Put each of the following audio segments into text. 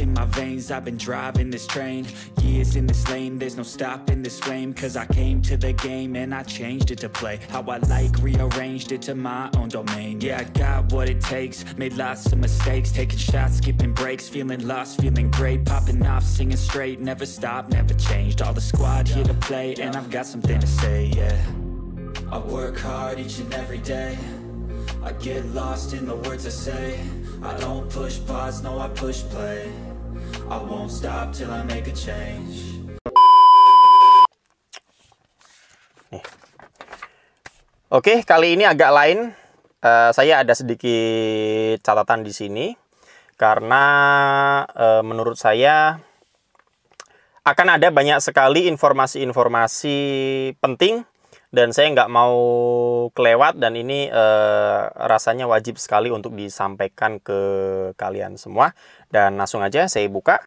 in my veins, I've been driving this train Years in this lane, there's no stopping this flame Cause I came to the game and I changed it to play How I like, rearranged it to my own domain Yeah, I got what it takes, made lots of mistakes Taking shots, skipping breaks, feeling lost, feeling great Popping off, singing straight, never stopped, never changed All the squad here to play and I've got something to say, yeah I work hard each and every day I get lost in the words I say I don't push pods, no I push play I won't stop till I make a change. Oke, kali ini agak lain. Uh, saya ada sedikit catatan di sini karena uh, menurut saya akan ada banyak sekali informasi-informasi penting dan saya nggak mau kelewat dan ini eh, rasanya wajib sekali untuk disampaikan ke kalian semua dan langsung aja saya buka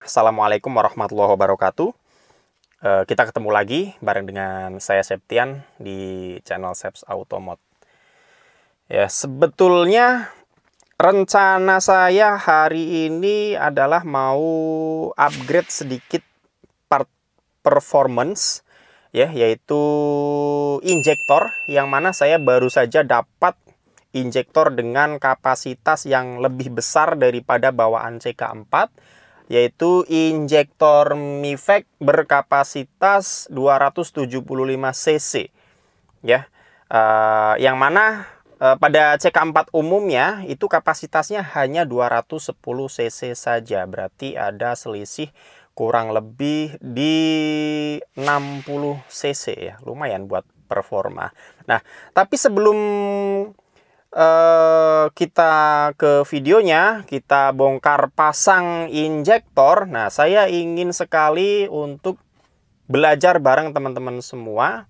Assalamualaikum warahmatullahi wabarakatuh eh, kita ketemu lagi bareng dengan saya Septian di channel Seps Automot ya sebetulnya Rencana saya hari ini adalah mau upgrade sedikit part performance ya yaitu injektor yang mana saya baru saja dapat injektor dengan kapasitas yang lebih besar daripada bawaan CK4 yaitu injektor Mifek berkapasitas 275 cc ya uh, yang mana Eh, pada CK4 umumnya itu kapasitasnya hanya 210 cc saja berarti ada selisih kurang lebih di 60 cc ya lumayan buat performa nah tapi sebelum eh, kita ke videonya kita bongkar pasang injektor nah saya ingin sekali untuk belajar bareng teman-teman semua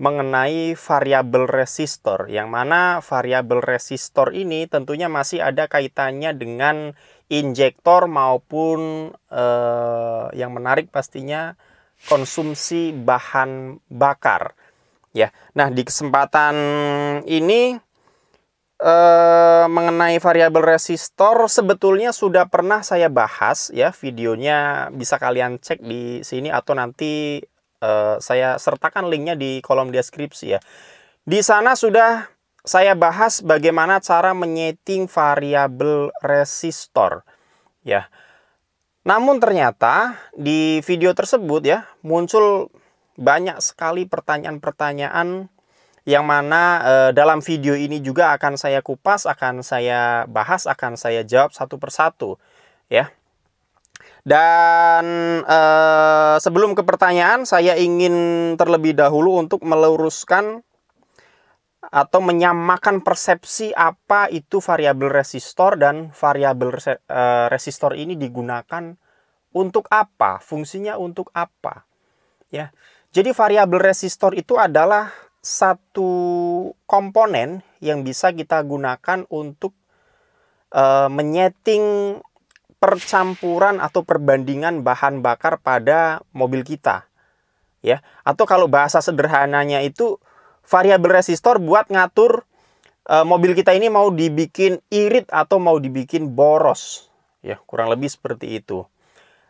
mengenai variabel resistor yang mana variabel resistor ini tentunya masih ada kaitannya dengan injektor maupun eh, yang menarik pastinya konsumsi bahan bakar ya nah di kesempatan ini eh, mengenai variabel resistor sebetulnya sudah pernah saya bahas ya videonya bisa kalian cek di sini atau nanti Eh, saya sertakan linknya di kolom deskripsi ya. Di sana sudah saya bahas bagaimana cara menyeting variabel resistor ya. Namun ternyata di video tersebut ya muncul banyak sekali pertanyaan-pertanyaan yang mana e, dalam video ini juga akan saya kupas, akan saya bahas, akan saya jawab satu persatu ya. Dan e, sebelum ke pertanyaan, saya ingin terlebih dahulu untuk meluruskan atau menyamakan persepsi apa itu variabel resistor dan variabel eh, resistor ini digunakan untuk apa, fungsinya untuk apa. Ya. Jadi variabel resistor itu adalah satu komponen yang bisa kita gunakan untuk e, menyeting percampuran atau perbandingan bahan bakar pada mobil kita. Ya, atau kalau bahasa sederhananya itu variabel resistor buat ngatur e, mobil kita ini mau dibikin irit atau mau dibikin boros. Ya, kurang lebih seperti itu.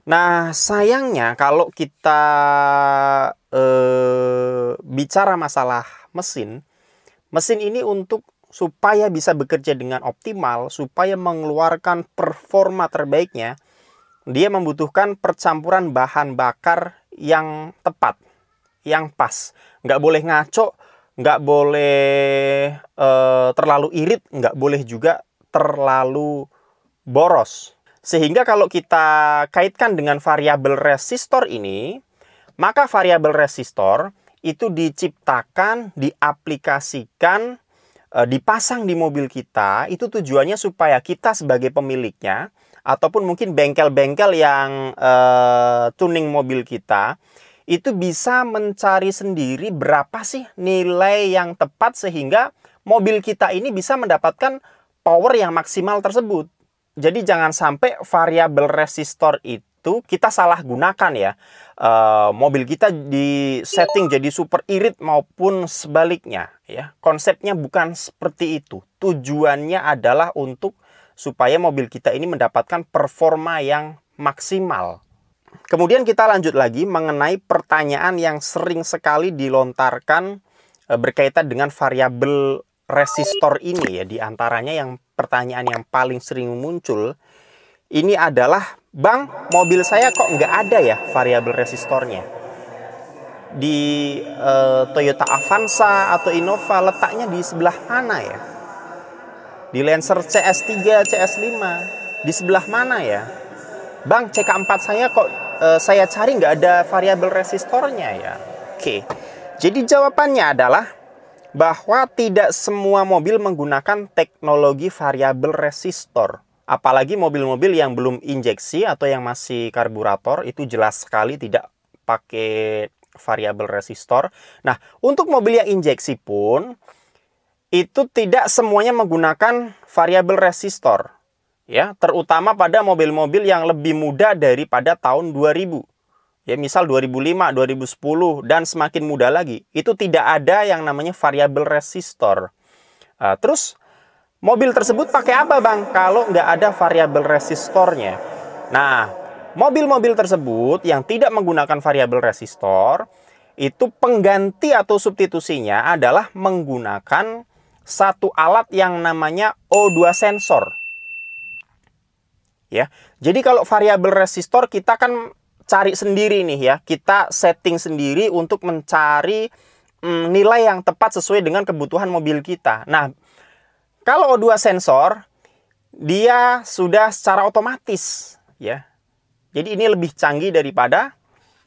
Nah, sayangnya kalau kita e, bicara masalah mesin, mesin ini untuk supaya bisa bekerja dengan optimal, supaya mengeluarkan performa terbaiknya, dia membutuhkan percampuran bahan bakar yang tepat, yang pas. Nggak boleh ngaco, nggak boleh uh, terlalu irit, nggak boleh juga terlalu boros. Sehingga kalau kita kaitkan dengan variabel resistor ini, maka variabel resistor itu diciptakan, diaplikasikan Eh, dipasang di mobil kita itu tujuannya supaya kita sebagai pemiliknya ataupun mungkin bengkel-bengkel yang uh, tuning mobil kita itu bisa mencari sendiri berapa sih nilai yang tepat sehingga mobil kita ini bisa mendapatkan power yang maksimal tersebut. Jadi jangan sampai variabel resistor itu kita salah gunakan ya uh, mobil kita di setting jadi super irit maupun sebaliknya ya. Konsepnya bukan seperti itu. Tujuannya adalah untuk supaya mobil kita ini mendapatkan performa yang maksimal. Kemudian kita lanjut lagi mengenai pertanyaan yang sering sekali dilontarkan eh, berkaitan dengan variabel resistor ini ya diantaranya yang pertanyaan yang paling sering muncul ini adalah bang mobil saya kok nggak ada ya variabel resistornya di uh, Toyota Avanza atau Innova letaknya di sebelah mana ya di Lancer CS3 CS5 di sebelah mana ya bang CK4 saya kok uh, saya cari nggak ada variabel resistornya ya oke jadi jawabannya adalah bahwa tidak semua mobil menggunakan teknologi variabel resistor Apalagi mobil-mobil yang belum injeksi atau yang masih karburator itu jelas sekali tidak pakai variabel resistor. Nah, untuk mobil yang injeksi pun itu tidak semuanya menggunakan variabel resistor. Ya, terutama pada mobil-mobil yang lebih muda daripada tahun 2000 ya misal 2005, 2010 dan semakin muda lagi itu tidak ada yang namanya variabel resistor. Uh, terus Mobil tersebut pakai apa bang? Kalau nggak ada variabel resistornya. Nah, mobil-mobil tersebut yang tidak menggunakan variabel resistor itu pengganti atau substitusinya adalah menggunakan satu alat yang namanya O2 sensor. Ya, jadi kalau variabel resistor kita kan cari sendiri nih ya, kita setting sendiri untuk mencari mm, nilai yang tepat sesuai dengan kebutuhan mobil kita. Nah, kalau O2 sensor, dia sudah secara otomatis ya. Jadi ini lebih canggih daripada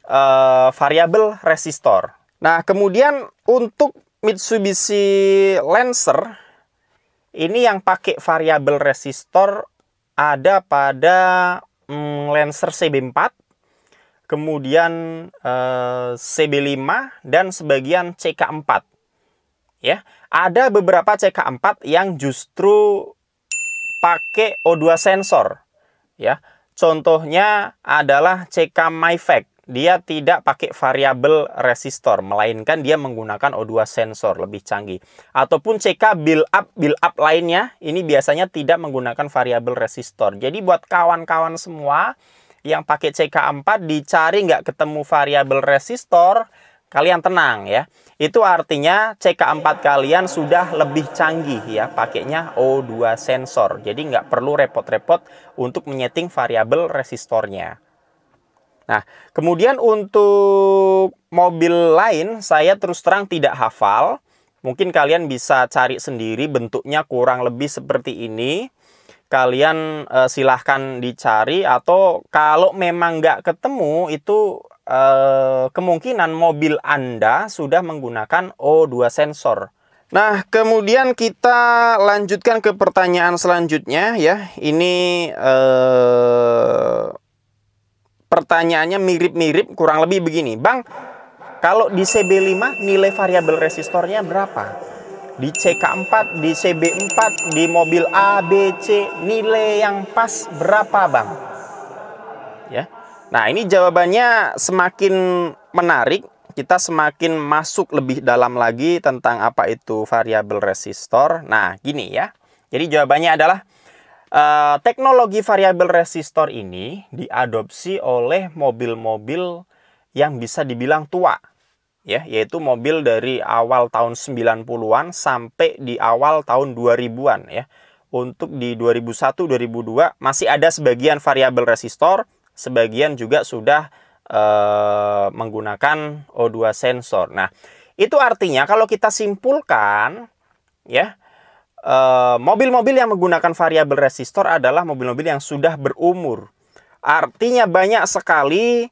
uh, variabel resistor. Nah, kemudian untuk Mitsubishi Lancer ini yang pakai variabel resistor ada pada mm, Lancer CB4, kemudian eh, CB5 dan sebagian CK4 ya. Ada beberapa CK4 yang justru pakai O2 sensor, ya. Contohnya adalah CK Myfact. Dia tidak pakai variabel resistor, melainkan dia menggunakan O2 sensor lebih canggih. Ataupun CK build up build up lainnya, ini biasanya tidak menggunakan variabel resistor. Jadi buat kawan-kawan semua yang pakai CK4 dicari nggak ketemu variabel resistor, kalian tenang ya. Itu artinya CK4 kalian sudah lebih canggih ya, pakainya O2 sensor. Jadi nggak perlu repot-repot untuk menyeting variabel resistornya. Nah, kemudian untuk mobil lain saya terus terang tidak hafal. Mungkin kalian bisa cari sendiri bentuknya kurang lebih seperti ini kalian e, silahkan dicari atau kalau memang nggak ketemu itu eh, kemungkinan mobil Anda sudah menggunakan O2 sensor. Nah, kemudian kita lanjutkan ke pertanyaan selanjutnya ya. Ini eh, pertanyaannya mirip-mirip kurang lebih begini, Bang. Kalau di CB5 nilai variabel resistornya berapa? Di CK4, di CB4, di mobil ABC nilai yang pas berapa, Bang? Ya. Nah, ini jawabannya semakin menarik, kita semakin masuk lebih dalam lagi tentang apa itu variabel resistor. Nah, gini ya. Jadi jawabannya adalah uh, teknologi variabel resistor ini diadopsi oleh mobil-mobil yang bisa dibilang tua ya, yaitu mobil dari awal tahun 90-an sampai di awal tahun 2000-an ya. Untuk di 2001, 2002 masih ada sebagian variabel resistor, sebagian juga sudah e, menggunakan O2 sensor. Nah, itu artinya kalau kita simpulkan ya eh, mobil-mobil e, yang menggunakan variabel resistor adalah mobil-mobil yang sudah berumur. Artinya banyak sekali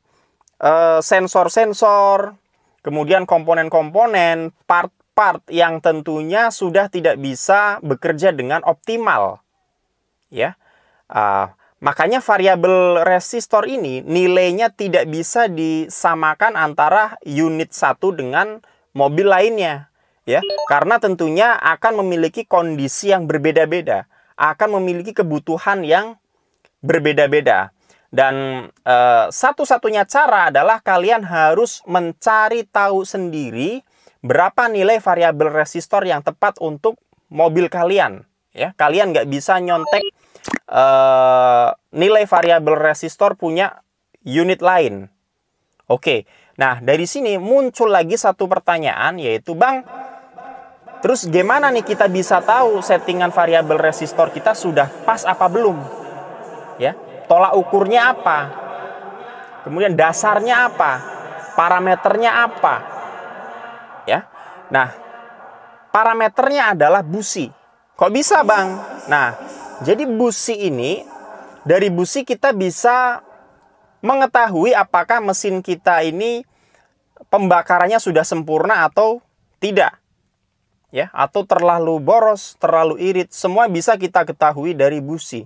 eh, sensor-sensor, kemudian komponen-komponen, part-part yang tentunya sudah tidak bisa bekerja dengan optimal. Ya. Uh, Makanya variabel resistor ini nilainya tidak bisa disamakan antara unit satu dengan mobil lainnya ya karena tentunya akan memiliki kondisi yang berbeda-beda akan memiliki kebutuhan yang berbeda-beda dan e, satu-satunya cara adalah kalian harus mencari tahu sendiri berapa nilai variabel resistor yang tepat untuk mobil kalian ya kalian nggak bisa nyontek uh, nilai variabel resistor punya unit lain. Oke, nah dari sini muncul lagi satu pertanyaan yaitu Bang, terus gimana nih kita bisa tahu settingan variabel resistor kita sudah pas apa belum? Ya, tolak ukurnya apa? Kemudian dasarnya apa? Parameternya apa? Ya, nah parameternya adalah busi. Kok bisa bang? Nah jadi busi ini dari busi kita bisa mengetahui apakah mesin kita ini pembakarannya sudah sempurna atau tidak. Ya, atau terlalu boros, terlalu irit, semua bisa kita ketahui dari busi.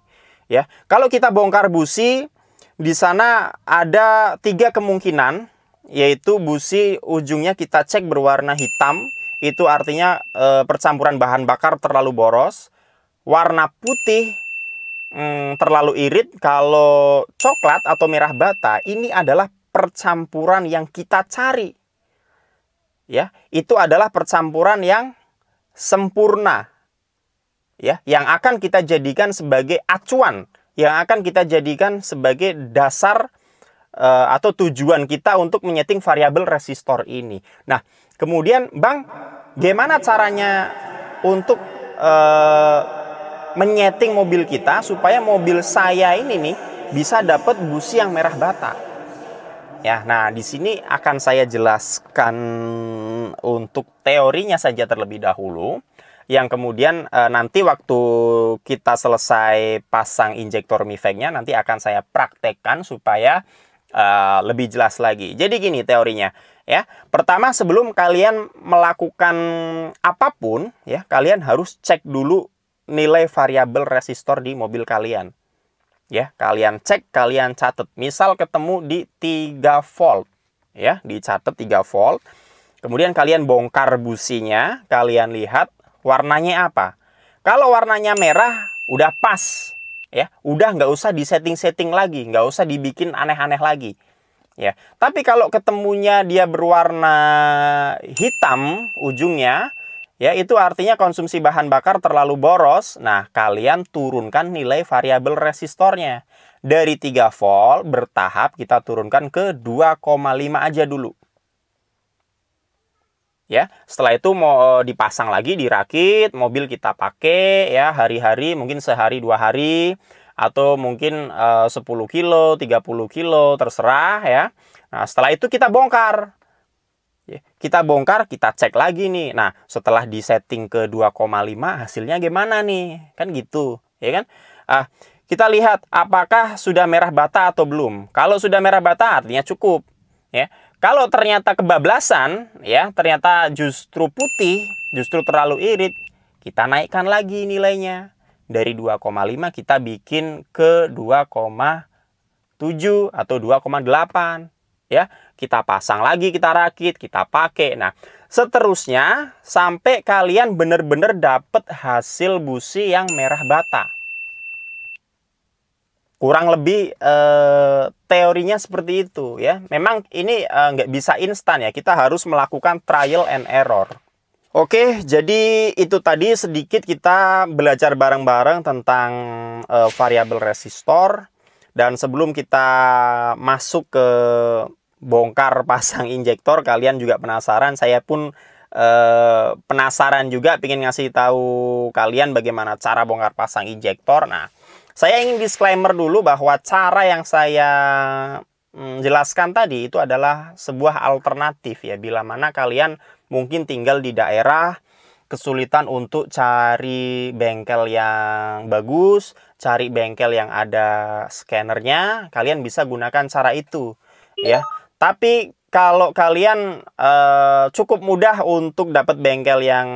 Ya, kalau kita bongkar busi, di sana ada tiga kemungkinan, yaitu busi ujungnya kita cek berwarna hitam, itu artinya e, percampuran bahan bakar terlalu boros warna putih hmm, terlalu irit, kalau coklat atau merah bata ini adalah percampuran yang kita cari. Ya, itu adalah percampuran yang sempurna. Ya, yang akan kita jadikan sebagai acuan, yang akan kita jadikan sebagai dasar uh, atau tujuan kita untuk menyeting variabel resistor ini. Nah, kemudian Bang, gimana caranya untuk uh, menyeting mobil kita supaya mobil saya ini nih bisa dapat busi yang merah bata. Ya, nah di sini akan saya jelaskan untuk teorinya saja terlebih dahulu yang kemudian e, nanti waktu kita selesai pasang injektor mifeknya nanti akan saya praktekkan supaya e, lebih jelas lagi. Jadi gini teorinya ya. Pertama sebelum kalian melakukan apapun ya, kalian harus cek dulu nilai variabel resistor di mobil kalian. Ya, kalian cek, kalian catat. Misal ketemu di 3 volt, ya, dicatat 3 volt. Kemudian kalian bongkar businya, kalian lihat warnanya apa. Kalau warnanya merah, udah pas. Ya, udah nggak usah di setting setting lagi, nggak usah dibikin aneh-aneh lagi. Ya, tapi kalau ketemunya dia berwarna hitam ujungnya, Ya, itu artinya konsumsi bahan bakar terlalu boros. Nah, kalian turunkan nilai variabel resistornya. Dari 3 volt bertahap kita turunkan ke 2,5 aja dulu. Ya, setelah itu mau e, dipasang lagi, dirakit, mobil kita pakai ya hari-hari, mungkin sehari dua hari atau mungkin e, 10 kilo, 30 kilo terserah ya. Nah, setelah itu kita bongkar. Ya, kita bongkar, kita cek lagi nih. Nah, setelah di setting ke 2,5 hasilnya gimana nih? Kan gitu, ya kan? Ah, kita lihat apakah sudah merah bata atau belum. Kalau sudah merah bata artinya cukup, ya. Kalau ternyata kebablasan, ya, ternyata justru putih, justru terlalu irit, kita naikkan lagi nilainya. Dari 2,5 kita bikin ke 2,7 atau 2,8 ya kita pasang lagi kita rakit kita pakai nah seterusnya sampai kalian benar-benar dapat hasil busi yang merah bata kurang lebih e, teorinya seperti itu ya memang ini e, nggak bisa instan ya kita harus melakukan trial and error Oke, jadi itu tadi sedikit kita belajar bareng-bareng tentang uh, eh, variabel resistor, dan sebelum kita masuk ke bongkar pasang injektor, kalian juga penasaran, saya pun eh, penasaran juga ingin ngasih tahu kalian bagaimana cara bongkar pasang injektor. Nah, saya ingin disclaimer dulu bahwa cara yang saya mm, jelaskan tadi itu adalah sebuah alternatif ya bila mana kalian mungkin tinggal di daerah kesulitan untuk cari bengkel yang bagus cari bengkel yang ada scannernya, kalian bisa gunakan cara itu ya. Iya. Tapi kalau kalian uh, cukup mudah untuk dapat bengkel yang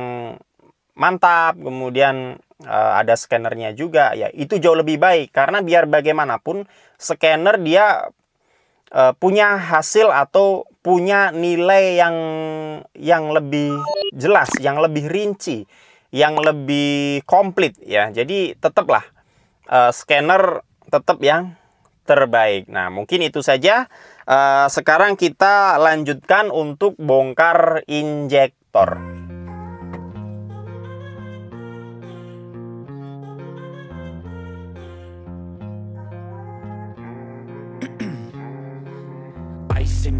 mantap, kemudian uh, ada scannernya juga ya, itu jauh lebih baik karena biar bagaimanapun scanner dia uh, punya hasil atau punya nilai yang yang lebih jelas, yang lebih rinci, yang lebih komplit ya. Jadi tetaplah uh, scanner tetap yang terbaik. Nah, mungkin itu saja. Uh, sekarang kita lanjutkan untuk bongkar injektor.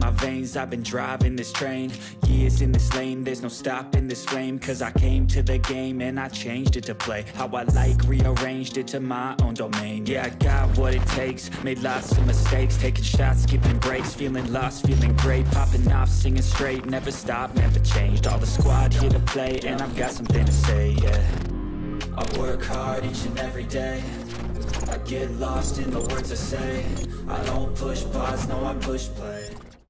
my veins I've been driving this train Years in this lane There's no stopping this flame Cause I came to the game And I changed it to play How I like Rearranged it to my own domain Yeah, I got what it takes Made lots of mistakes Taking shots, skipping breaks Feeling lost, feeling great Popping off, singing straight Never stopped, never changed All the squad here to play And I've got something to say, yeah I work hard each and every day I get lost in the words I say I don't push pause, no I push play